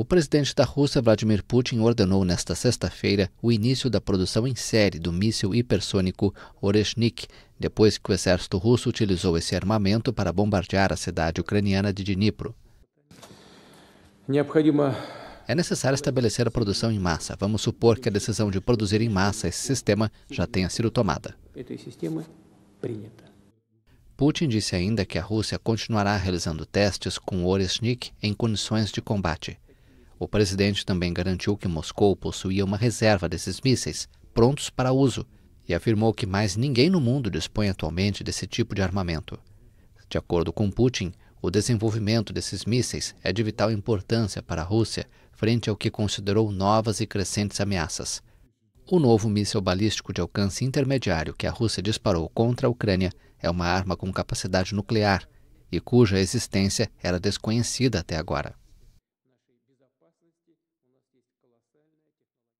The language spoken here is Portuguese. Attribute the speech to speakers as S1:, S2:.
S1: O presidente da Rússia, Vladimir Putin, ordenou nesta sexta-feira o início da produção em série do míssil hipersônico Oreshnik, depois que o exército russo utilizou esse armamento para bombardear a cidade ucraniana de Dnipro. É necessário estabelecer a produção em massa. Vamos supor que a decisão de produzir em massa esse sistema já tenha sido tomada. Putin disse ainda que a Rússia continuará realizando testes com Oreshnik em condições de combate. O presidente também garantiu que Moscou possuía uma reserva desses mísseis, prontos para uso, e afirmou que mais ninguém no mundo dispõe atualmente desse tipo de armamento. De acordo com Putin, o desenvolvimento desses mísseis é de vital importância para a Rússia frente ao que considerou novas e crescentes ameaças. O novo míssil balístico de alcance intermediário que a Rússia disparou contra a Ucrânia é uma arma com capacidade nuclear e cuja existência era desconhecida até agora. колоссальная технология